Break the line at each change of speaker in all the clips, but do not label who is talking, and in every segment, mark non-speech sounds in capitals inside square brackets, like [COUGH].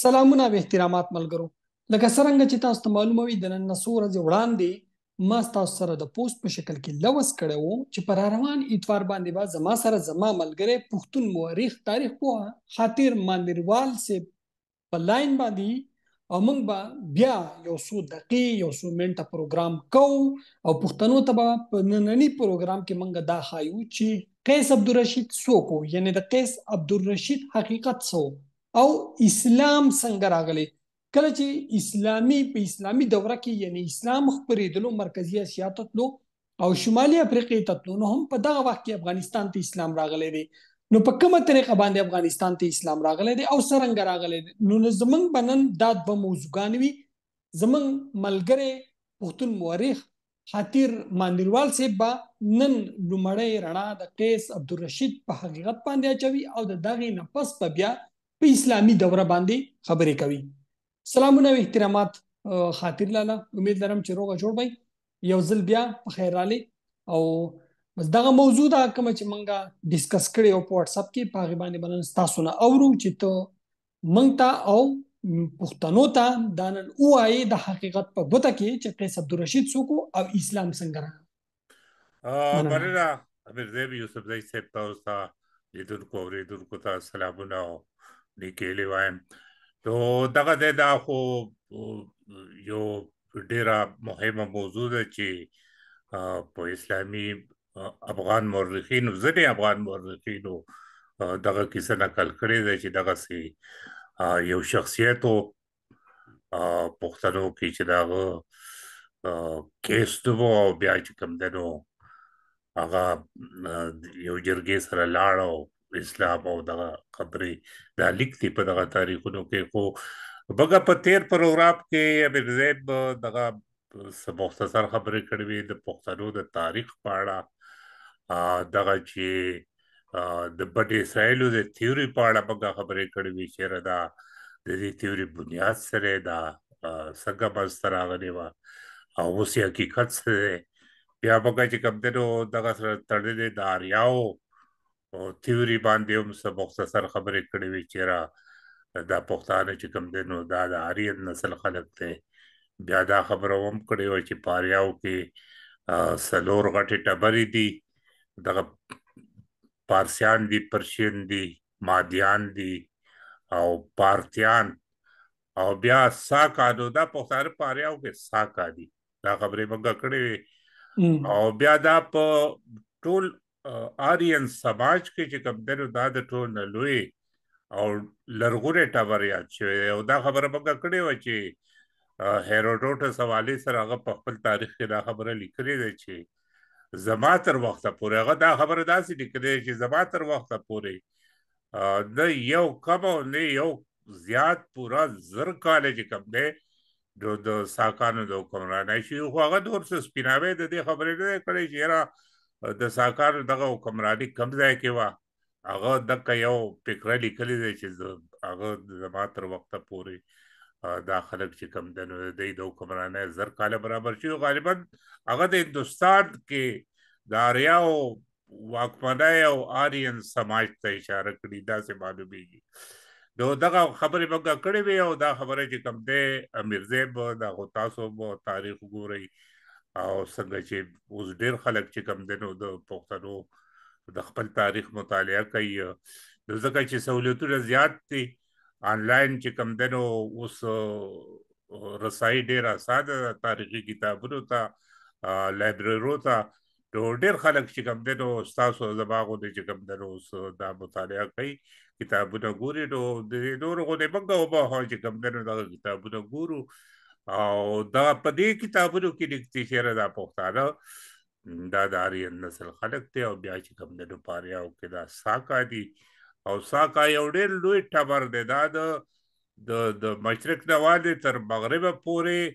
سلامونه او احترامات ملګرو لکه څنګه چې تاسو ته معلومه وي د نن نسور ورځې وړاندې ما تاسو سره د پوسټ په شکل کې لوس کړو چې پر روان اتوار باندې با زما سره زما ملګری پښتون مورخ تاریخ پوه خاطر ماندروال سه په لاین باندې او موږ با بیا یو څو دقیقې یو څو منټه پروګرام کوو او پښتنو ته په نننی پروګرام کې موږ دا خایو چې قیس عبدالرشید څوک یعنی د قیس عبدالرشید حقیقت څوک او اسلام څنګه راغلی کله چې اسلامی په اسلامی دوره کې یعنی اسلام خپرېدلو مرکزی اسیا ته تلو او شمالي افریقې ته تلو نو هم په دغه وخت کې افغانستان ته اسلام راغلی دی نو په کومه طریقه باندې افغانستان ته اسلام راغلی دی او سرنګ راغلی دی نو زمنګ بنن داد به موضوعګان وي زمنګ ملګری پښتون مورخ حاتیر ماندلوال صاحب با نن لمړی رڼا د قیس عبدالرشید په حقیقت باندې اچوي او د دغه نفس په بیا په اسلامي دوره باندې خبرې کوي سلامونه او احترامات خاطر لاله امید لرم چې روغ جوړ بی یو ځل بیا په خیر علي او بس دغه موضوع دا کوم چې مونږه ډیسکس کړی او په واتس اپ کې په غیبانې باندې تاسو نه اورو چې ته مونږ ته او پښتنو ته د نن اوایي د حقیقت په بوته کې چې قیس عبدالرشید څوک او اسلام څنګه
را ا بردا امیر دیو یوسف زئی صاحب تاسو ته لیدونکو اوریدونکو ته سلامونه لیکلی وایم نو دغه دا خو یو ډیره مهمه موضوع ده چې په اسلامي افغان مورخینو ځنې افغان مورخینو دغه کیسه نقل کړې ده چې دغه سي یو شخصیت او پښتنو کې چې داغه کیس ته وو بیا چې کوم دنو هغه یو جرګې سره لاړ او اسلام او دغه قدرې دا لیک دی په دغه تاریخونو کې خو بګه په تیر پروګرام کې ابن زیب دغه مختصر خبرې کړې وي د پښتنو د تاریخ په اړه دغه چې د بډې سایلو د تھیوري په اړه بګه خبرې کړې وي چې دا د دې تھیوري بنیاد سره دا څنګه باز تر راغلی و او اوس یې حقیقت سره بیا بګه چې کوم دغه سره تړلې د اریاو او تیوري باندې هم څه مختصر خبرې کړې وي چې را دا پښتانه چې کوم دي نو دا د آریان نسل خلک ته بیا دا خبره هم کړې و چې پاریاو کې سلور غټي ټبرې دي دغه پارسیان دي پرشین دي مادیان دي او پارتیان او بیا ساکانو دا پښتانه پاریاو کې ساکا دي دا خبرې موږ کړې او بیا دا په ټول آریان سماج کې چې کوم دنو دا د ټول نه لوی او لرغونه ټبر یاد شوی او دا خبره موږ کړې و چې هیروډوټس حواله سره هغه په خپل تاریخ کې دا خبره لیکلې ده چې زما تر وخته پورې هغه دا خبره داسې لیکلې چې زما تر وخته پورې د یو کم او نه یو زیات پورا زر کال چې کوم دی د ساکانو د حکمرانۍ شي خو هغه دور څه سپیناوي د دې خبرې نه کړې چې د ساکار دغه حکمرانی کم ځای کې وا هغه دغه یو فکر لیکلی دی چې هغه زما تر وخته پوري دا خلک چې کم دنو د د حکمرانه زر کال برابر شي غالبا هغه د هندستان کې د اریاو واکمنای او آریان سماج ته اشاره کړی دا سه معلومیږي دو دغه خبره بګه کړې وی او دا خبره چې کم ده امیر زیب دا غو تاسو په تاریخ ګورئ او څنګه چې اوس ډیر خلک چې کم دنو د پښتنو د خپل تاریخ مطالعه کوي ځکه چې سہولتونه زیات دي انلاین چې کم دنو اوس رسای ډیر آسان تاریخي کتابونو ته لایبرریو ته ډېر خلک چې کم دنو تاسو زباغو دي چې کم دنو اوس دا مطالعه کوي کتابونه ګوري نو د نور غو دې بګو به چې کم دنو دا کتابونه ګورو او دا په دې کتابونو کې لیکتي شعر دا پښتانه دا د آریان نسل خلق ته او بیا چې کوم د ډپاریا او کې دا ساکا دي او ساکا یو ډېر لوی ټبر دی دا د د د مشرق نه واده تر مغرب پورې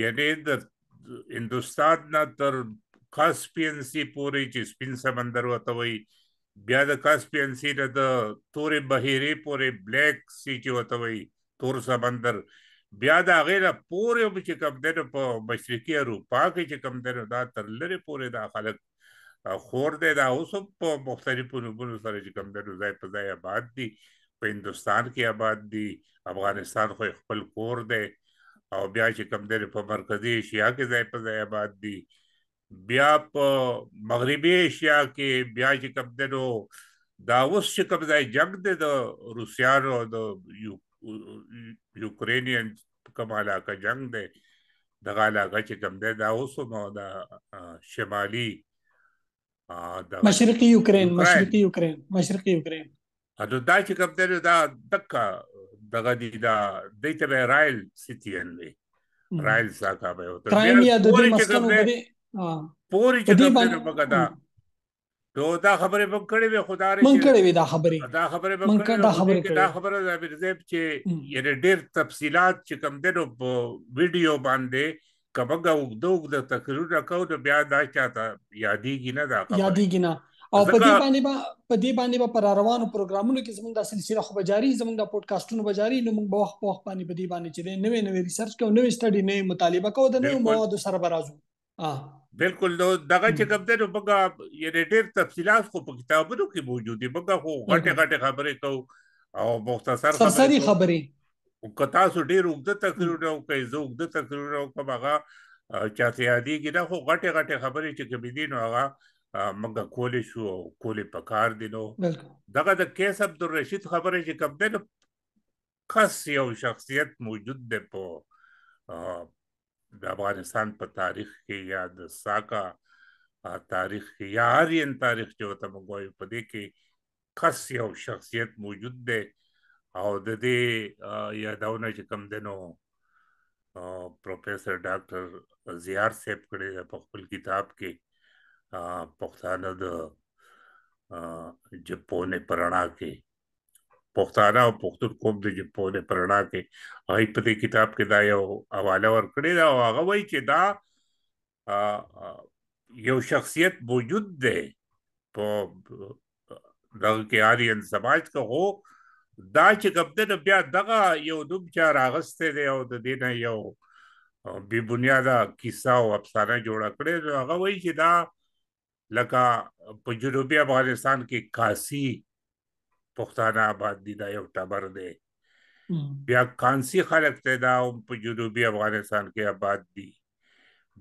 یعنی د هندستان نه تر کاسپین سی پورې چې سپین سمندر وته وي بیا د کاسپین سی د تورې بحیرې پورې بلیک سی چې وته وي تور سمندر بیا د هغې نه پورې هم چې کوم دی په مشرقي اروپا کې چې کوم دی دا تر لرې پورې دا خلک خور دی دا اوس په مختلفو نومونو سره چې کوم دی ځای په ځای آباد دي په هندستان کې آباد دي افغانستان خو خپل کور دی او بیا چې کوم دی په مرکزی ایشیا کې ځای په ځای آباد دي بیا په مغربي ایشیا کې بیا چې کوم دی نو دا اوس چې کوم ځای جنگ دی د روسیانو او د یو یوکرینین کوم علاقه جنگ دی دغه علاقه چې کوم دی دا اوس مو دا شمالي مشرقي یوکرين مشرقي
یوکرين مشرقي یوکرين
اته دا چې کوم دی دا دکا دغه دی دا دته به رایل سیتی انلی رایل ساکا به وته پوري چې کوم دی پوري چې کوم دی نو دا خبره به کړې وي خدای مونږ کړې وي دا خبره دا خبره به مونږ دا خبره کړې دا خبره د بیرزب چې یره ډېر تفصيلات چې کوم دنو ویډیو باندې کبګه وګدوګ د تقریر راکاو د بیا دا چاته یادېږي نه دا یادېږي نه او په دې باندې
با په دې باندې به پر روانو پروګرامونو کې زموږ د سلسله خو بجاري زموږ د پودکاسټونو بجاري نو موږ به وخت په وخت باندې په دې باندې چې نوې نوې ریسرچ کوو نوې سټډي نوې مطالبه کوو د نوې موادو
سره برازو اه بالکل نو دغه چې کوم دنو موږ یعنی ډېر تفصيلات خو په کتابونو کې موجود دي موږ خو غټه غټه خبرې کوو او مختصر خبرې خبرې کتا سو ډېر وګد تقریرونه او کای زو وګد تقریرونه او کومه چاته یادې کې دا خو غټه غټه خبرې چې کوم دي نو هغه موږ کولې شو کولې پکار دي نو دغه د کیس عبد الرشید خبرې چې کوم دنو خاص یو شخصیت موجود دی په د افغانستان په تاریخ کې یا د ساکا تاریخ کې یا هر یو تاریخ چې وته موږ وایو په دې کې خاص یو شخصیت موجود دی او د دې یادونه چې کم دنو پروفیسر ډاکټر زیار صاحب کړي په خپل کتاب کې پښتانه د جپونه پرانا کې پښتانه او پښتون قوم د جپونه پرنا کې هغه په دې کتاب کې دا یو حواله ورکړی دا او هغه وایي چې دا یو شخصیت موجود دی په دغه کې آریان سماج کا هو دا چې کبد نه بیا دغه یو دوب چا راغسته دی او د دې نه یو بی بنیادا کیسه او افسانه جوړ کړی هغه وایي چې دا لکه په جنوبي افغانستان کې کاسی پښتانه آباد دي دا یو ټبر دی بیا کانسی خلک ته دا په جنوبي افغانستان کې آباد دي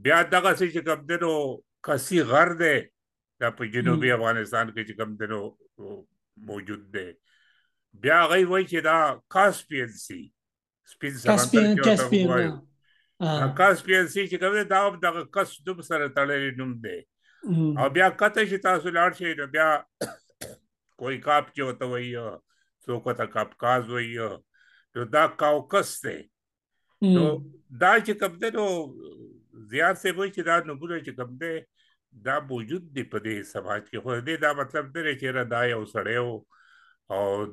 بیا دغه څه چې کوم دنو کسی غر دی دا په جنوبي افغانستان کې چې کوم دنو موجود دی بیا غي وای چې دا کاسپینسی سپینسپین کاسپینسی چې کوم دا دغه کس دوم سره تړلې نوم دی او بیا کته چې تاسو لاړ شئ بیا کوئی کاپ چې وته وایي څوک ته کاپکاز وایي نو دا کاوکس دی نو دا چې کوم دی نو زیات څه وایي چې دا نبوله چې کوم دی دا موجود دی په دې سماج کې خو دې دا مطلب دی چې را دا یو سړی او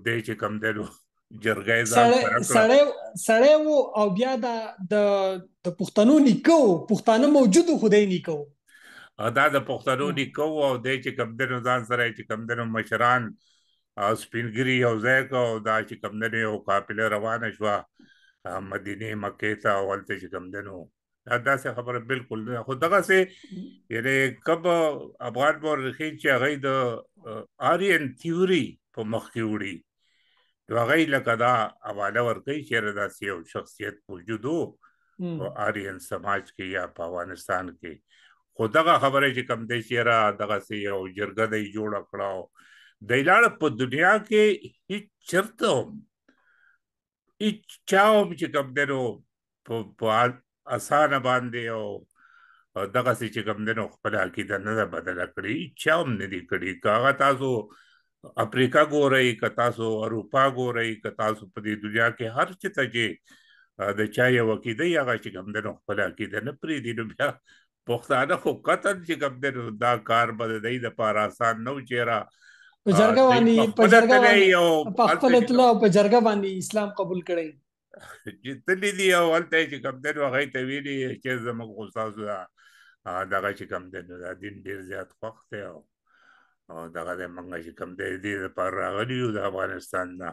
دې چې کوم دی نو جرګې ځان سره
سره او بیا دا د پښتنو نیکو پښتانه موجودو خدای
نیکو دا د پښتنو لیکو او د چې کمدنو ځان سره چې کمدنو مشران سپینګری او زیک او دا چې کمدنو یو قافله روانه شو مدینه مکه ته اولته چې کمدنو دا څه خبره بالکل نه خو دغه سه یعنی کب افغان مورخین چې هغه د آریان تھیوري په مخ کې وړي دا هغه لکه دا حواله ورکړي چې دا سیو شخصیت وجودو آریان سماج کې یا په افغانستان کې خو دغه خبره چې کم دی چې را دغه سي او جرګه دی جوړ کړاو د لاړ په دنیا کې هیڅ چرته هم هیڅ چاو چې کم دی نو په اسانه باندې او دغه سي چې کم دی نو خپل عقیده نه بدل کړی چاو نه دی کړی کاغه تاسو افریقا ګورئ ک تاسو اروپا ګورئ ک تاسو په دې دنیا کې هر څه ته چې د چا یو عقیده یا هغه چې کم دی نو خپل عقیده نه پری دی نو بیا پښتانه خو قطن چې کوم دې دا کار بده دی د پاره آسان نو چیرې په جرګه باندې په جرګه باندې په خپل اطلاع
په جرګه باندې اسلام قبول کړي
جتلی دی او ولته چې کوم دې وغه ته ویلي چې زموږ غوسه زو داغه چې کوم دې دا دین ډیر زیات وخت دی او داغه موږ چې کوم دې دې لپاره راغلی یو د افغانستان نه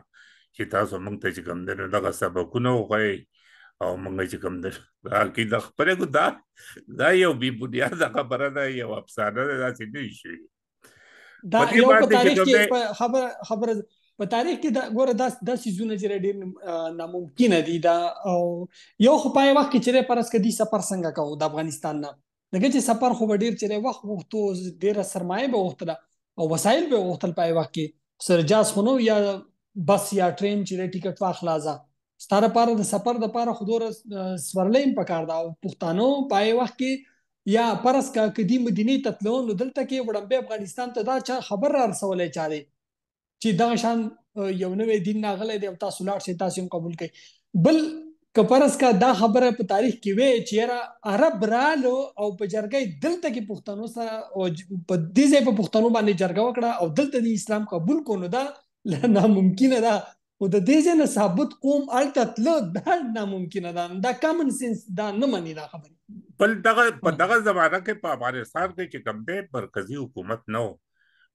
چې تاسو موږ ته چې کوم دې دغه سبقونه وغوي او موږ چې کوم ده کې د خبره کو دا دا یو بي بنیاد خبره ده یو افسانه ده دا څه نه شي دا یو په تاریخ کې
خبر خبر په تاریخ کې دا ګوره دا د سيزونه چې ډېر ناممکن دي دا او یو خو په وخت کې چې پرس کدي سفر څنګه کوو د افغانستان نه دغه چې سفر خو ډېر چې وخت وختو ډېر سرمایه به وختله او وسایل به وختل په وخت کې سرجاس خونو یا بس یا ټرین چې ټیکټ واخلا ځه ستاره لپاره د سفر د لپاره خودور سورلیم پکار دا پښتانه پای وخت کې یا پرس کا کدی مدینه تطلون دلته کې وړمبه افغانستان ته دا چا خبر را رسولې چاره چې دا شان یو نوې دین ناغله دی او تاسو لاړ شئ تاسو قبول کړئ بل کپرس کا دا خبره په تاریخ کې وی چیرې عرب رالو او په جرګې دلته کې پښتنو سره او په دې ځای په پښتنو باندې جرګه وکړه او دلته د اسلام قبول کونو دا نه ممکنه ده او د دې ځنه ثابت قوم التتل دا ناممکنه ده دا کامن سنس دا نه مانی دا خبره
بل دغه په دغه زمانہ کې په افغانستان کې چې کوم ده مرکزی حکومت نه و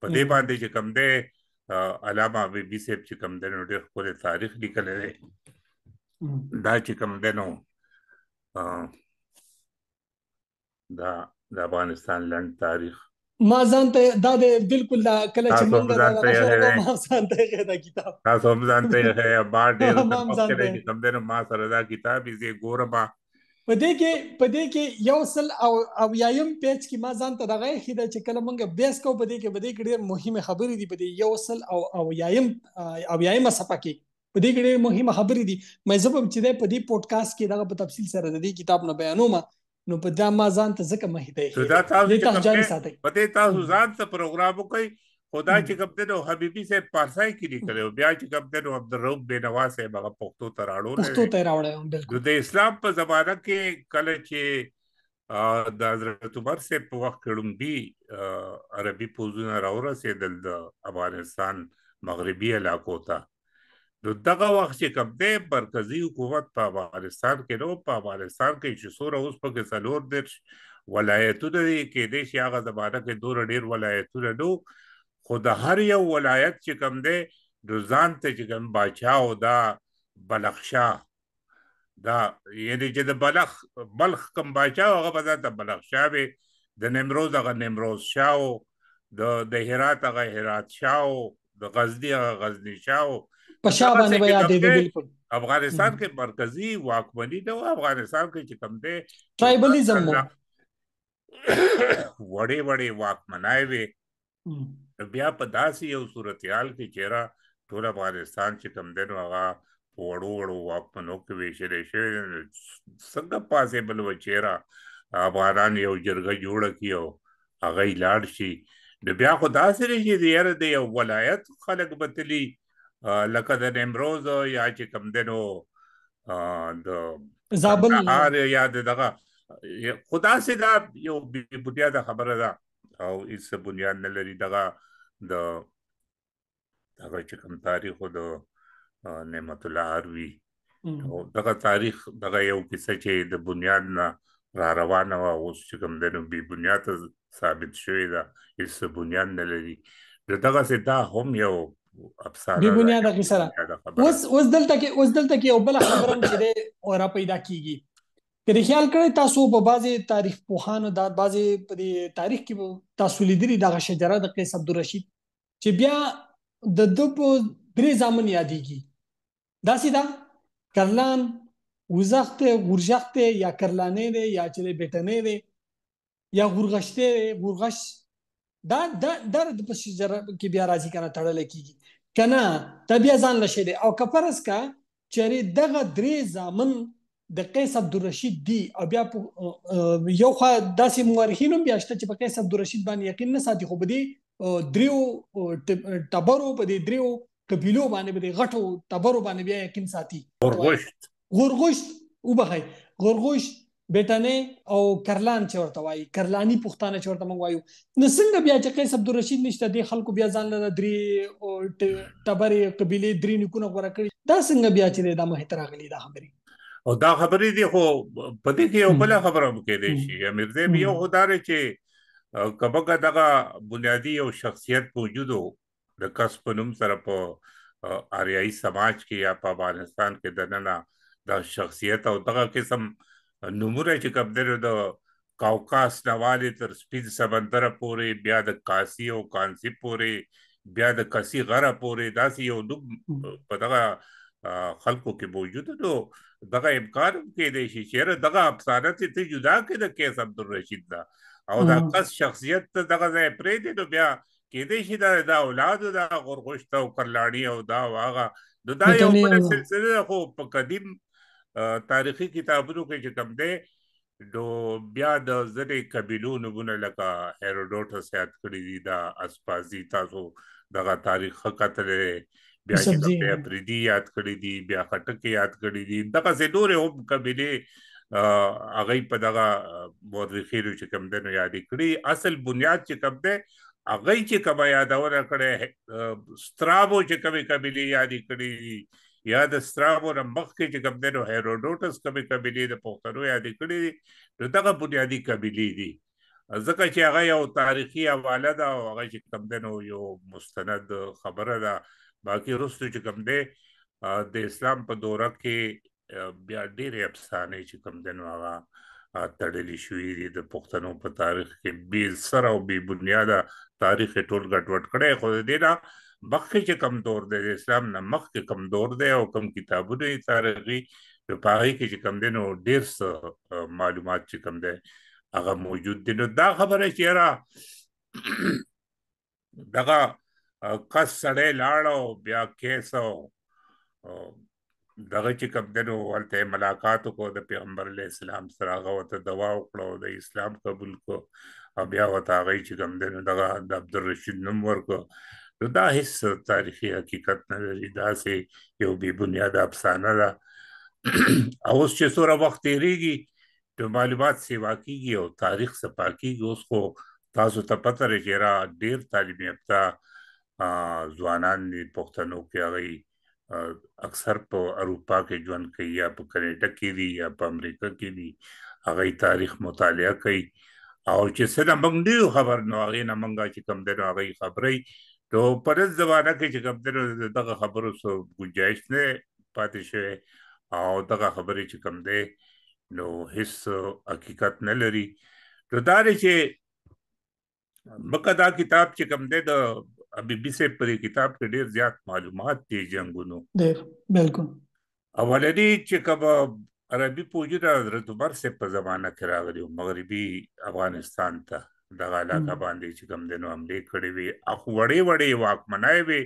په دې باندې چې کوم ده علامه وی بي سیب چې کوم ده نو ډېر خپل تاریخ لیکل لري دا چې کوم ده نو دا د افغانستان لند تاریخ
ما ځان ته دا د بالکل دا کله چې موږ دا ما ځان ته دا کتاب
تاسو هم ځان ته هه بار [LAUGHS] دې چې تم دې ما سره دا کتاب یې ګورما
پدې کې پدې کې یو سل او او یایم پیج کې ما ځان ته دغه خیدا چې کله مونږ بیس کو پدې کې پدې کې ډېر مهمه خبرې دي پدې یو سل او او یایم او یایم صفه کې پدې کې ډېر مهمه خبرې دي مې زبم چې پدې پودکاسټ کې دغه په تفصیل سره د دې کتاب نه بیانوم نو په دا ما ځان ته ځکه مهدې
دا تاسو چې پته تاسو ځان ته پروګرام وکړي خدا چې کوم دنو حبيبي صاحب پارسای کې دی کړو بیا چې کوم دنو عبدالرب بنوا صاحب هغه پښتو تراړو پښتو تراړو بالکل د اسلام په زمانہ کې کله چې د حضرت عمر سے په وخت کې لومبي عربي پوزونه راورسېدل د افغانستان مغربي علاقو ته نو دغه وخت چې کوم دی مرکزی حکومت په افغانستان کې نو په افغانستان کې چې سوره اوس په کې څلور د ولایتونو دی کې د شي هغه زمانہ کې دوه ډیر ولایتونه نو خو د هر یو ولایت چې کوم دی د ځان ته چې کوم بادشاہ او دا بلخشا دا یعنی چې د بلخ بلخ کوم بادشاہ هغه په ځان ته بلخشا به د نیمروز هغه نیمروز شاو د د هرات هغه هرات شاو د غزنی هغه غزنی شاو په شا باندې بیا دې بالکل افغانستان کې مرکزی واکمنی د افغانستان کې چې کوم دی ټرایبلزم وړې [COUGHS] وړې واکمنای وي بیا په داسې یو صورتحال کې چیرې ټول افغانستان چې کوم دی نو هغه وړو وړو واکمنو کې ویشل شوی څنګه پاسبل و چیرې افغانان یو جرګه جوړ کیو هغه لاړ شي بیا خو داسې راشي دی یاره دی ولایت خلک بتلی لکه د نیمروز یا چې کوم دینو د زابل هر یا دغه خدا سي دا یو بوتیا د خبره ده او ایس بنیاد نه لري دغه د دغه چې کوم تاریخ د نعمت الله اروي او دغه تاریخ دغه یو کیسه چې د بنیاد نه را روانه و اوس چې کوم دینو بي بنیاد ثابت شوی دا ایس بنیاد نه لري دغه سي دا هم یو ابساره بی بنیاده قصه
اوس اوس دلته کې اوس دلته کې یو بل خبره هم چې او را پیدا کیږي کله خیال کړئ تاسو په بازي تاریخ پوهانو دا بازي په تاریخ کې تاسو لیدلی دا شجره د قیس عبدالرشید چې بیا د دوه درې ځامن یادېږي دا سیدا کرلان وزخت غورځخت یا کرلانې دی یا چې بیٹنې دی یا غورغشته غورغش دا دا د شجره کې بیا راځي کنه تړل کیږي کنه تبیا ځان لشه دي او کفرس کا چیرې دغه درې ځامن د قیس عبد الرشید دی او بیا یو خوا داسې مورخینو بیا شته چې په قیس عبد الرشید باندې یقین نه ساتي خو بدی دریو تبرو په دې دریو کبیلو باندې بدی غټو تبرو باندې بیا یقین ساتي ورغشت ورغشت وبخای ورغشت بیٹنې او کرلان چې ورته وایي کرلانی پښتانه چې ورته موږ وایو نو څنګه بیا چې قیس عبدالرشید نشته د خلکو بیا ځان لره درې او ټبرې قبيله درې نکونه غوړه کړی دا څنګه بیا چې د مه ترغلي دا خبره
او دا خبرې دي خو په دې کې یو بل خبره هم کې دي شي امیر دې یو خدای چې کبګه دغه بنیادی او شخصیت موجودو د کس په نوم سره په آریایي سماج کې یا په افغانستان کې د نننه د شخصیت او دغه قسم آ, نمونه چې کوم درو د کاوکاس نواله تر سپید سمندر پورې بیا د کاسی او کانسی پورې بیا د کاسی غره پورې داسې یو د پدغه خلکو کې موجود نو دغه امکان کې د شي شعر دغه افسانه ته جدا کې د کیس عبد الرشید دا او دا کس شخصیت ته دغه ځای پرې دی نو بیا کې دې شي دا د اولاد دا غرغشت او کرلاړي او دا واغه دا یو په سلسله خو په قدیم تاریخي کتابونو کې چې کوم دی نو بیا د زړې قبيلو نمونه لکه هيروډوټس یاد کړی دی دا اسپازي تاسو دغه تاریخ حقیقت لري بیا چې په پریدي یاد کړی دی بیا خټک یاد کړی دی دغه څه ډورې هم قبيله هغه په دغه مورخینو چې کوم دی نو یاد کړی اصل بنیاد چې کوم دی هغه چې کبا یادونه کړي سترابو چې کبي قبيله یاد کړی یا د سترابو نه مخکې چې کوم دی نو هیروډوټس کمی قبیلې د پښتنو یادې کړې دي نو دغه بنیادي قبیلې دي ځکه چې هغه یو تاریخي حواله ده او هغه چې کوم دی نو یو مستند خبره ده باقي رستو چې کوم دی د اسلام په دوره کې بیا ډېرې افسانې چې کوم دی نو هغه تړلې شوې دي د پښتنو په تاریخ کې بې سره او بې بنیاده تاریخ ټول ګډوډ کړي خو دې نه مخکې چې کمزور دی اسلام نه مخکې کمزور دی او کم کتابونه یې تاریخي په پای کې چې کم دینو ډېر معلومات چې کم دی هغه موجود دي نو دا خبره چې را [CLEARS THROAT] دغه کس سړی لاړو بیا کیسو دغه چې کوم دنو ولته ملاقات کو د پیغمبر علی السلام سره هغه وته دوا وکړو د اسلام قبول کو بیا وته هغه چې کوم دنو دغه د عبدالرشید نوم ورکو نو دا هیڅ تاریخي حقیقت نه لري دا سي یو بي بنیاد افسانه ده اوس چې څوره وخت تیریږي ته معلومات سیوا کیږي او تاریخ سپا کیږي اوس خو تاسو ته پته لري را ډیر طالب یافته ځوانان دي پښتنو کې هغه اکثر په اروپا کې ژوند کوي یا په کینیډا کې دي یا په امریکا کې دي هغه تاریخ مطالعه کوي او چې څنګه موږ نه خبر نو هغه نه مونږه چې کم دنو هغه خبرې ته په دې زمانہ کې چې کوم دغه دغه خبرو سو گنجائش نه پاتې شوی او دغه خبرې چې کوم دی نو هیڅ حقیقت نه لري نو دا چې مکه دا کتاب چې کوم دی د ابي بي سي پرې کتاب کې ډېر زیات معلومات دي جنگونو
ډېر بالکل
اولنی چې کوم عربي پوجي د حضرت عمر سے په زمانہ کې راغلی مغربي افغانستان ته دغه علاقه باندې چې کوم دنو حمله کړې وي اخ وړې وړې واکمنای وي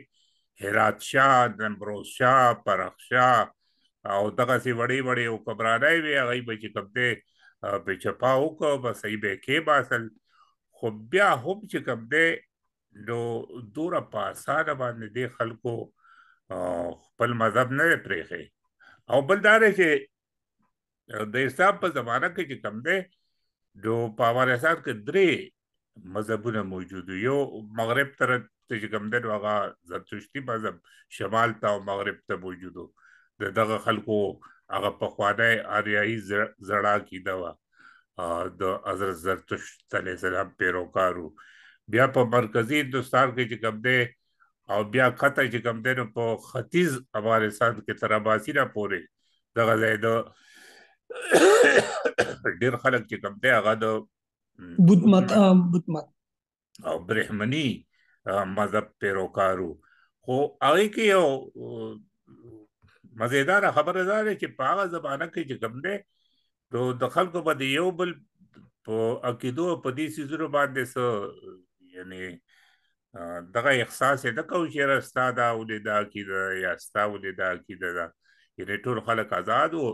هرات شاه دمبروز شاه پرخ شاه او دغه سي وړې وړې او کبرانای وي هغه به چې کوم دې په چپاو کو بس ای به کې باسل خو بیا هم چې کوم دې دو دورا پاساره باندې د خلکو خپل مذهب نه پریخي او بلدار چې د حساب په زمانہ کې چې کم ده دو پاور احساس کې درې مذهبونه موجود یو مغرب تر ته چې کوم دغه هغه زرتشتي مذهب شمال ته او مغرب ته موجود د دغه خلکو هغه په خوانه آریایي زړه کی دا د حضرت زرتشت علی السلام پیروکارو بیا په مرکزی هندستان کې چې کوم دی او بیا کته چې کوم دی نو په ختیځ افغانستان کې تر اباسي نه پورې دغه ځای د [COUGHS] ډیر خلک چې کوم دی هغه د
बुद्ध मत बुद्ध मत
او برهمني مذهب پیروکارو خو هغه کې یو مزیدار خبره ده چې په هغه زبانه کې چې کوم ده نو د خلکو په یو بل په عقیدو په دې سيزرو باندې سو یعنی دغه احساس د کو چې راستا دا ولې دا عقیده یا ستا ولې دا عقیده ده یعنی ټول خلک آزاد او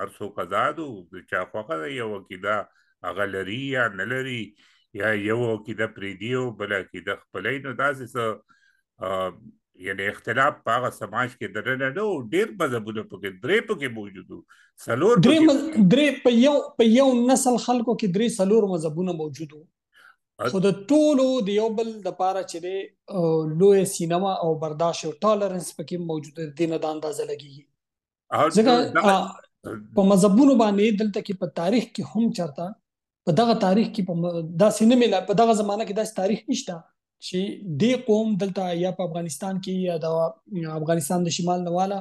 هر څوک آزاد او چې خوخه یو عقیده هغه لري یا نه لري یا یو عقیده پریدي او بل عقیده خپلې نو داسې څه یعنی اختلاف په هغه سماج کې درنه نو ډېر مذهبونه پکې درې پکې موجود سلور درې
درې په یو په یو نسل خلکو کې درې سلور مذهبونه موجود خو د ټولو د یو بل د پاره چې دی لوی سینما او برداشت او ټالرنس پکې موجود دي نه د اندازې لګي
ځکه
په مذهبونو باندې دلته کې په تاریخ کې هم چرته په دغه تاریخ کې دا سینه مل په دغه زمانہ کې دا تاریخ نشته چې د قوم دلته یا په افغانستان کې یا د افغانستان د شمال نواله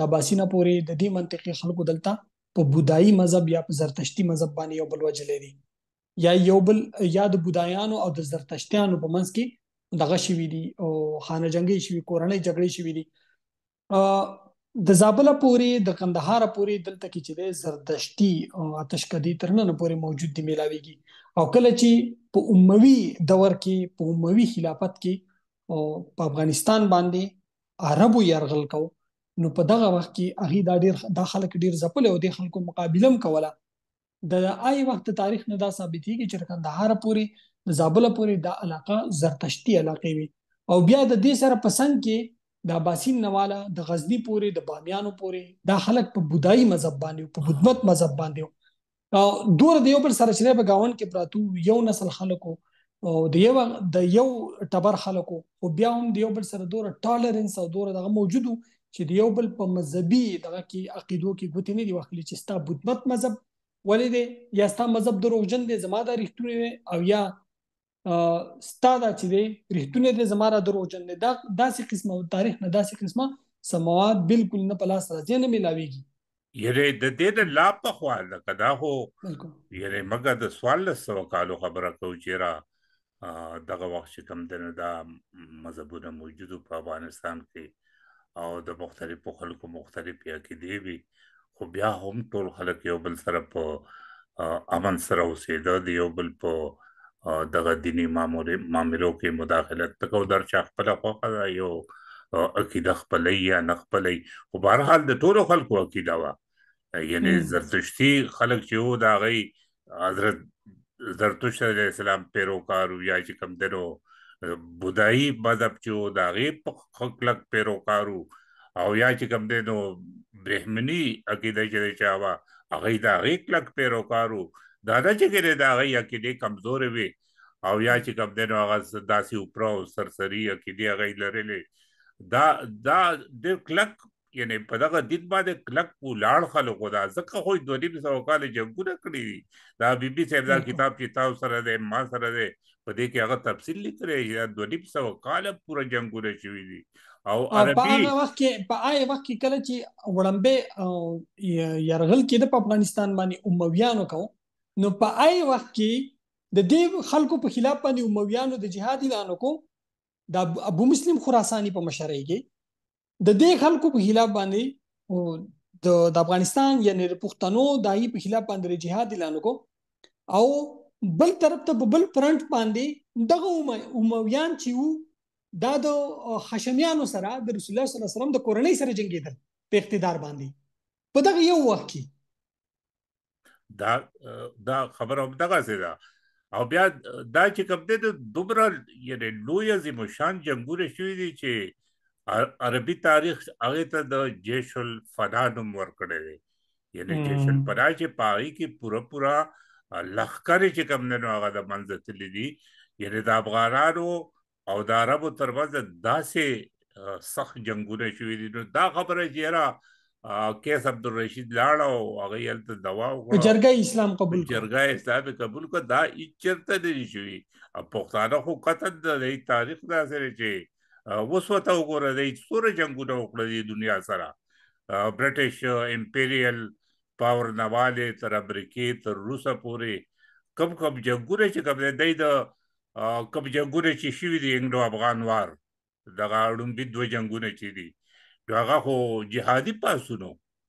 د باسینه پورې د دې منطقې خلکو دلته په بودایي مذهب یا په زرتشتي مذهب باندې یو بل وجه لري یا یو بل یا د بودایانو او د زرتشتیانو په منځ کې دغه شوی دي او خانه جنگي شوی کورنۍ جګړې شوی دي د زابل پورې د کندهار پورې دلته کې چې د زردشتي او آتشکدي ترنن پورې موجود دي ملاويږي او کله چې په اموي دور کې په اموي خلافت کې او په افغانستان باندې عربو يرغل کو نو په دغه وخت کې اغي دا ډیر د خلک ډیر زپل او د خلکو مقابلم کوله د آی وخت تاریخ نه دا ثابتېږي چې کندهار پورې د زابل پورې دا علاقه زرتشتي علاقې وي او بیا د دې سره پسند کې د باسین نواله د غزنی پورې د بامیانو پورې دا خلک په بودایي مذهب باندې په بودمت مذهب باندې او دور دیو پر سره چې په گاون کې پراتو یو نسل خلکو او د یو د یو ټبر خلکو او بیا هم د یو بل سره دور ټالرنس او دور دغه موجودو چې د یو بل په مذهبي دغه کې عقیدو کې ګوتې نه دی وخلې چې ستا بودمت مذهب ولې دی یا ستا مذهب دروغجن دی زما د رښتونه او یا ستاده چې دی رښتونه دې زماره دروژن نه دا داسې قسمه تاریخ نه داسې قسمه سماوات بالکل نه پلاس راځي نه ملاويږي
یره د دې د لا په خوا د کدا هو یره مګه د سوال سو کالو خبره کو چې را دغه وخت چې کم دنه دا مذهبونه موجودو په افغانستان کې او د مختلفو خلکو مختلف یا کې دی وی خو بیا هم ټول خلک یو بل سره په امن سره اوسېده دی یو بل په دغه دینی مامورو کې مداخلت تکو در چا خپل خوخه یو عقیده خپلې یا نخپلې خو بهر حال د ټولو خلکو عقیده وا یعنی زرتشتي خلک چې و دا غي حضرت زرتشت علیہ السلام پیروکار یا چې کم درو بودایی مذهب چې و دا غي خلک پیروکارو او یا چې کم دینو برهمنی عقیده چې چاوا هغه دا غي خلک پیروکارو دا دا چې کې دا هغه عقیده کمزورې وي او یا چې کوم دین هغه داسې اوپر او سرسری عقیده هغه لرلې دا دا د کلک یعنی په دغه د باندې کلک ولاړ خلکو دا ځکه خو د دې سو کال جنگونه کړی دي دا بي بي صاحب دا کتاب چې تاسو سره ده ما سره ده په دې کې هغه تفصیل لیکلی دا د دې سو کال پورا جنگونه شوي دي او عربي په هغه
وخت کې په هغه وخت کې کله چې وړمبه يرغل کېده په افغانستان باندې امویانو کو نو په آی وخت کې د دې خلکو په خلاف باندې امویانو د جهاد اعلان وکړو د ابو مسلم خراسانی په مشرۍ کې د دې خلکو په خلاف باندې د د افغانستان یعنی پښتنو دایي په خلاف باندې جهاد اعلان وکړو او بل طرف ته بل پرنٹ باندې دغه امویان چې وو دا د حشمیانو سره د رسول الله صلی الله علیه وسلم د کورنۍ سره جنگیدل په اقتدار باندې په دغه یو وخت کې
دا دا خبره هم دغه څه ده او بیا دا چې کوم دې دوبره یعنی لوی عظیم شان جنگونه شوې دي چې عربي تاریخ هغه ته د جیشل فنانم ورکړي دي یعنی جیشل پرای چې پای کې پورا پورا لخر چې کوم نه هغه د منځ ته لیدي یعنی د افغانانو او د عربو ترمنځ داسې سخت جنگونه شوې دي نو دا خبره چې را کیس عبد الرشید لاړ او هغه یلته دوا وکړه جرګه اسلام قبول جرګه اسلام قبول کړه دا چرته دی شوی پښتانه خو قطن د تاریخ دا سره چې وسوته وګوره د څوره جنگونه وکړه د دنیا سره برټش امپیریل پاور نواله تر امریکای تر روسه پورې کم کم جنگونه چې کوم دی د کم جنگونه چې شوی دی انګلو افغان وار دغه اړوم بي دوه جنگونه چې دي هغه خو جهادي پاسونو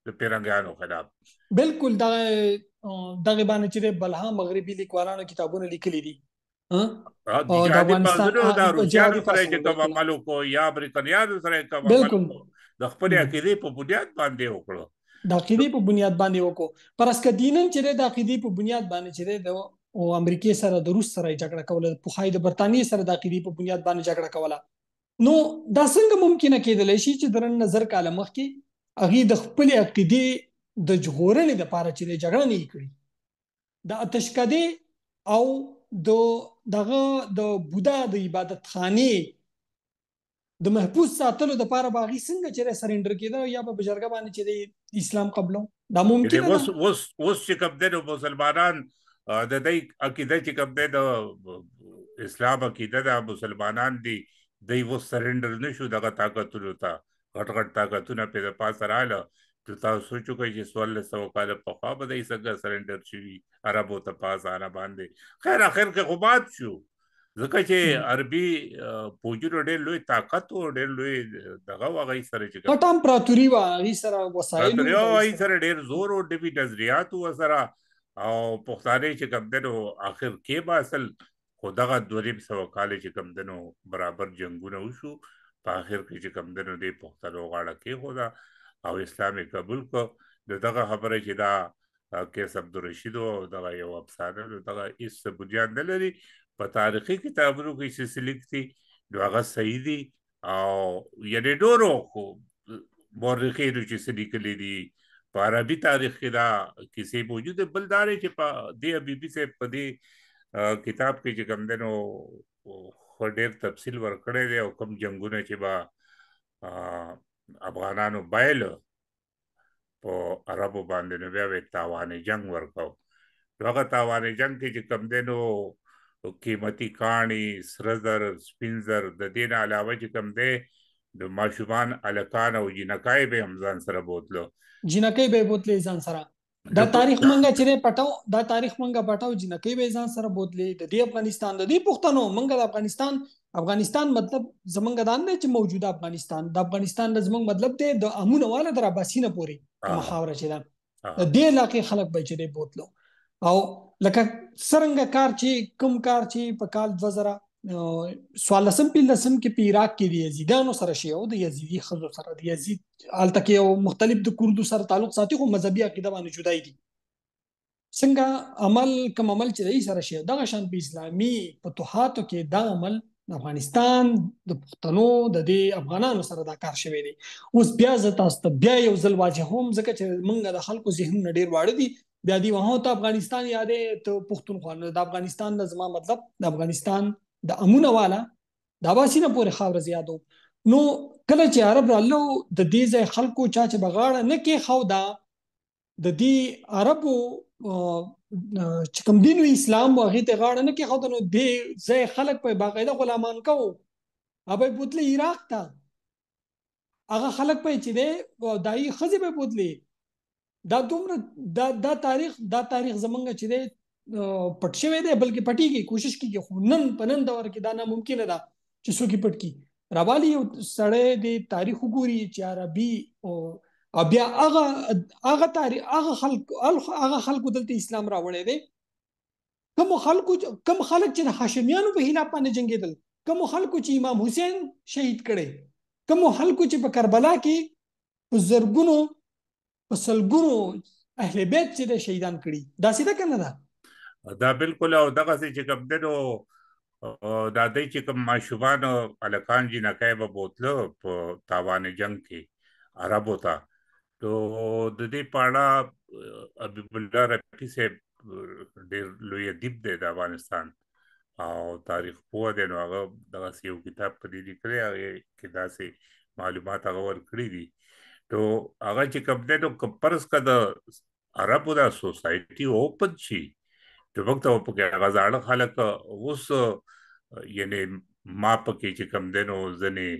د پیرنګانو خلاف
بالکل دا دغه باندې چې بلها مغربي لیکوالانو کتابونه لیکلي دي
ها او د افغانستان د روسانو سره چې کوم عمل کو یا برتانیانو سره کوم بالکل د خپل عقیده په بنیاد باندې وکړو
د عقیده په بنیاد باندې وکړو پر اسکه دینن چې د عقیده په بنیاد باندې چې د او امریکای سره د روس سره جګړه کوله په خای د برتانی سره د عقیده په بنیاد باندې جګړه کوله نو دا څنګه ممکنه کېدلی شي چې درن نظر کاله مخکې هغه د خپل عقیدې د جغورنې د پاره چې جګړه نه کړی د اتشکده او د دغه د بودا د عبادت خانه د محفوظ ساتلو د پاره باغی څنګه چې سرندر کېده یا په بجرګه باندې چې اسلام قبلو دا ممکن نه وس
وس وس چې کبد د مسلمانان د دې عقیده چې کبد د اسلام عقیده د مسلمانان دی દૈવો સરેન્ડર નહીં શું દગા તાકાતુలు હતા ઘટઘટ તાકાતુના પેદા પાછળ આવેલા તો તાવ સોચું કઈ છે સોળસો કાલે પખા બધા સગા સરેન્ડર શીવી અરબો તા પાસ આના બાંધે ખેર આખર કે ખુબાત શું ځکه چې عربي پوجونو ډېر لوی طاقت او ډېر لوی دغه واغې سره چې پټ
امپراتوري واغې سره وسایل او واغې
سره ډېر زور او ډېوی نظریات او سره او پښتانه چې کوم دنو اخر کې با اصل خو دغه دوریم سو کال چې کم دنو برابر جنگونه وشو په اخر کې چې کم دنو د پښتنو غاړه کې هودا او اسلامي قبول کو دغه خبره چې دا کیس عبدالرشید او دغه یو افسانه دغه ایس بنیاد نه لري په تاریخي کتابونو کې چې سلیکتي نو هغه صحیح دي او یعنی ډورو خو مورخینو چې سلیکلي دي په عربي تاریخ کې دا کیسې موجوده بلدارې چې په دې ابيبي سه په دې کتاب کې چې کوم دنو خډیر تفصیل ورکړی دی او کوم جنگونه چې با افغانانو بایل په عربو باندې نو بیا وی تاوانې جنگ ورکاو هغه تاوانې جنگ کې چې کوم دنو قیمتي کانی سرزر سپینزر د دین علاوه چې کوم دی د ماشومان الکان او جنکای به همزان سره بوتلو
جنکای به بوتلې ځان سره دا تاریخ مونږه چې پټاو دا تاریخ مونږه پټاو جنکی به ځان سره بوتلې د دې افغانستان د دې پښتنو مونږه د افغانستان افغانستان مطلب زمونږ دان دی چې موجوده افغانستان د افغانستان د زمونږ مطلب دی د امونواله در اباسینه پوري محاوره چې دا
د دې
علاقې خلک به چې بوتلو او لکه سرنګ کار چې کم کار چې په کال 2000 سوالسم په لسم کې په عراق کې د یزیدانو سره شی او د یزیدي خزو سره د یزید الته کې یو مختلف د کوردو سره تعلق ساتي خو مذهبي عقیده باندې جدای دي څنګه عمل کوم عمل چې دای سره شی دغه شان په اسلامي فتوحاتو کې دا عمل د افغانستان د پښتنو د دې افغانانو سره دا کار شوی دی اوس بیا زه تاسو ته بیا یو ځل واجهوم ځکه چې موږ د خلکو ذهن نډیر واړه دي بیا دی وهو ته افغانستان یادې ته پښتونخوا د افغانستان د زما مطلب د افغانستان د امونه والا د اباسینه پورې خاور زیادو نو کله چې عرب رالو د دې ځای خلکو چا چې بغاړه نه کې خو دا د دې عربو چې کوم دین اسلام واغې ته غاړه نه کې خو نو دې ځای خلک په باقاعده غلامان کوو هغه بوتله عراق ته هغه خلک په چې دی دای خزه په بوتلی دا دومره دا دا تاریخ دا تاریخ زمونږ چې دی پټ شوی دی بلکې پټیږي کوشش کیږي خو نن په نن دور کې دا ناممکن ده چې څوک پټ کی راوالی یو سړی د تاریخ وګوري چې عربي او بیا هغه هغه تاریخ هغه خلق هغه خلق دلته اسلام راوړی دی کم خلق کم خلق چې هاشمیانو په خلاف باندې جنگیدل کم خلق چې امام حسین شهید کړي کم خلق چې په کربلا کې په زرګونو په سلګونو اهل بیت چې شهیدان کړي دا سیده کنه ده
دا بالکل او دغه چې کوم دنو دا د چې کوم ماشومان الکان جی نکای به بوتلو په تاوان جنگ کې عربو ته نو د دې پاړه حبیب الله رفیع صاحب ډېر لوی ادیب دی د افغانستان او تاریخ پوه دی نو هغه دغه یو کتاب په دې لیکلی هغه کې داسې معلومات هغه ورکړي دي نو هغه چې کوم دی نو پرس کده عربو دا سوسایټي اوپن شي چې وخت او په هغه ځاړه خلک اوس یعنی ما پکې چې کم دینو ځنې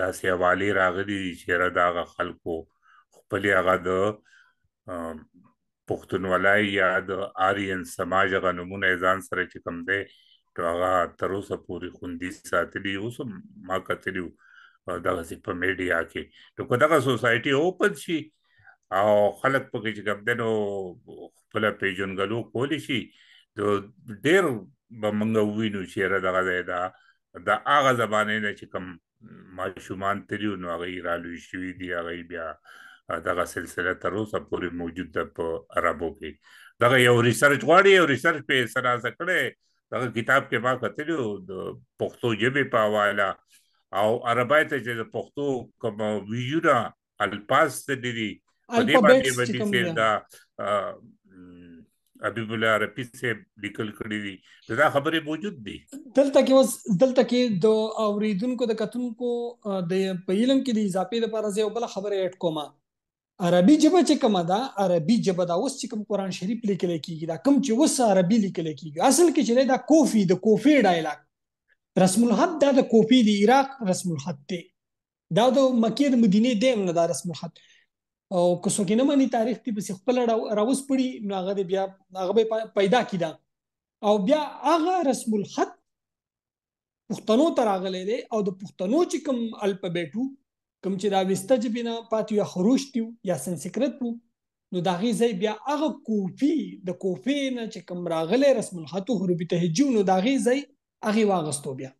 داسې حوالی راغلي چې را داغه خلکو خپل هغه د پښتونولای یا د آریان سماج غو نمونه ځان سره چې کم دی نو هغه تر اوسه پوری خوندي ساتلی اوس ما کتلو دغه په میډیا کې نو کله سوسایټي اوپن شي او خلک پکې چې کمدنو خپل پیژنګلو کولی شي د ډېر بمنګ وینو شعر دغه ځای دا د هغه زبانه نه چې کم ماشومان تریو نو هغه رالوي شوی دی هغه بیا دغه سلسله تر اوسه پورې موجود ده په عربو کې دغه یو ریسرچ غواړي یو ریسرچ په سره ځکړه دغه کتاب کې ما کتلو د پښتو ژبې په حواله او عربی ته چې د پښتو کوم ویډیو الفاظ ته دي ریباندې باندې چې دا حبیب الله رپی سے لیکل کړی دي دا خبره موجود دي
دلته کې اوس دلته کې د اوریدونکو د کتونکو د پیلم کې د اضافه لپاره زه بل خبره اډ کومه عربي جبه چې کومه ده عربي جبه دا اوس چې کوم قران شریف لیکل کېږي دا کوم چې اوس عربي لیکل کېږي اصل کې چې دا کوفي د کوفي ډایلاګ رسم الخط دا د کوفي د عراق رسم الخط دی دا د مکې د مدینه دیم نه دا رسم الخط او که څوک نه مانی تاریخ دی بس خپل راوس پړي نو هغه بیا هغه پیدا کیدا او بیا هغه رسم الخط پښتنو ته راغلی دی او د پښتنو چې کوم الفابېټو کوم چې دا وسته چې بنا پاتې یا خروش دی یا سنسکرت وو نو دا غي ځای بیا هغه کوپی د کوپی نه چې کوم راغلی رسم الخط حروف تهجو نو دا غي ځای هغه واغستو بیا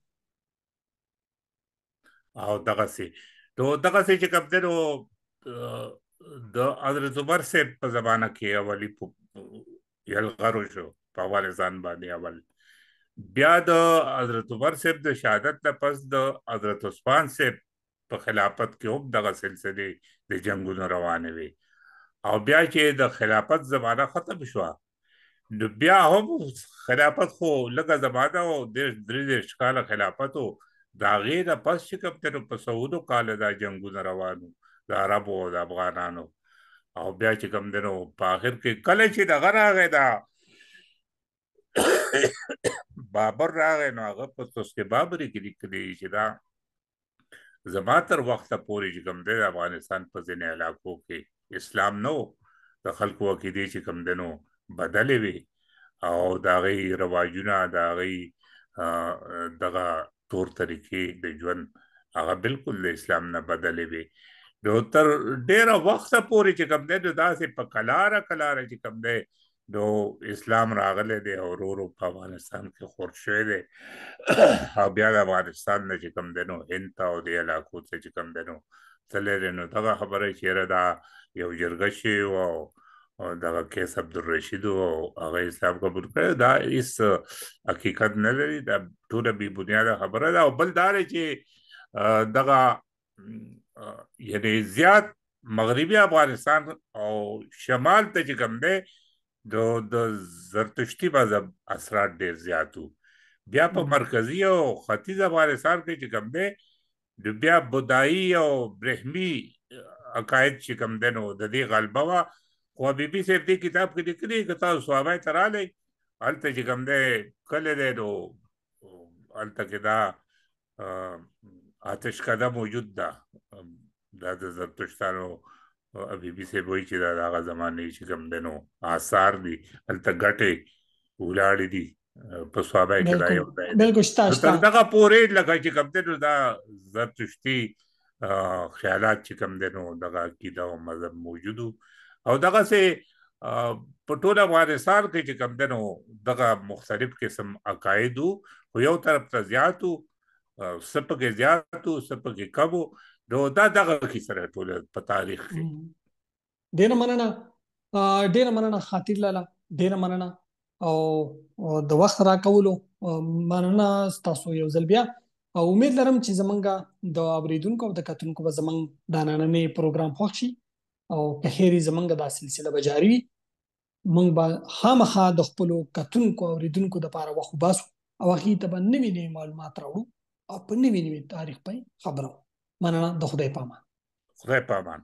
او دغه سي نو دغه سي چې کوم دی نو د حضرت عمر سید په زمانہ کې اولی یلغرو شو په افغانستان باندې اول بیا د حضرت عمر سید د شهادت نه پس د حضرت عثمان سید په خلافت کې هم دغه سلسله د جنگونو روانه وي او بیا چې د خلافت زمانہ ختم شو نو بیا هم خلافت خو لږه زمانہ او د درې ښکاله خلافت او دا غیر پس چې کوم تر په سعودو کال دا جنگونه روانو د عربو او د افغانانو او بیا چې کوم دنو په اخر کې کله چې دغه راغی دا بابر راغی نو هغه په توسکه بابر کې لیکلی چې دا زما تر وخته پورې چې کوم د افغانستان په ځینې علاقو کې اسلام نو د خلکو عقیده چې کوم دنو بدلې وي او دا غي رواجونه دا غي دغه تور طریقې د ژوند هغه بالکل د اسلام نه بدلې وي نو تر ډیره وخت پورې چې کوم دی نو داسې په کلاره کلاره چې کوم دی نو اسلام راغلی دی او ورو په افغانستان کې خور شوی دی او بیا د افغانستان نه چې کوم دی نو هند ته او د علاقو ته چې کوم دی نو تللی دی نو دغه خبره چېره دا یو جرګه شوې او دغه کیس عبدالرشید او هغه اسلام قبول کړی دا هیڅ حقیقت نه لري دا ټوله بې بنیاده خبره ده او بل دا چې دغه یعنی زیات مغربي افغانستان او شمال ته چې کوم دی د د زرتشتي مذهب اثرات ډېر زیات وو بیا په مرکزی او ختیځ افغانستان کې چې کوم دی د بیا بودایي او برهمي عقاید چې کوم دی نو د دې غلبه وا خو بيبي صاحب دې کتاب کې لیکلي کتا صحابه تراله الته چې کوم دی کله دی نو الته کې دا آتشکده موجود ده دا د زرتشتانو ابي بي سي وایي چې دا هغه زمانه چې کوم دنو آثار دي الته ګټه ولاړې دي په سوابه کې دا یو دی
بالکل شته تر دغه
پورې لکه چې کوم دنو دا زرتشتي خیالات چې کوم دنو دغه کې دا مذهب موجودو او دغه سه په ټول افغانستان کې چې کوم دنو دغه مختلف قسم عقاید خو یو طرف ته زیاتو سپکه زیاتو سپکه کمو نو دا دغه کیسه راټول په تاریخ کې ډیر
مننه ډیر مننه خاطر لالا ډیر مننه او د وخت راکولو مننه تاسو یو ځل بیا او امید لرم چې زمونږ د اوریدونکو او د کتونکو به زمونږ د نننې پروګرام خوښ شي او که هرې زمونږ دا سلسله به جاری وي مونږ به خامخا د خپل کتونکو او اوریدونکو لپاره وخت باسو او هغه ته به نوې معلومات راوړو او په نوې نوې تاریخ په خبرو مننه د خدای پامان
خدای پامان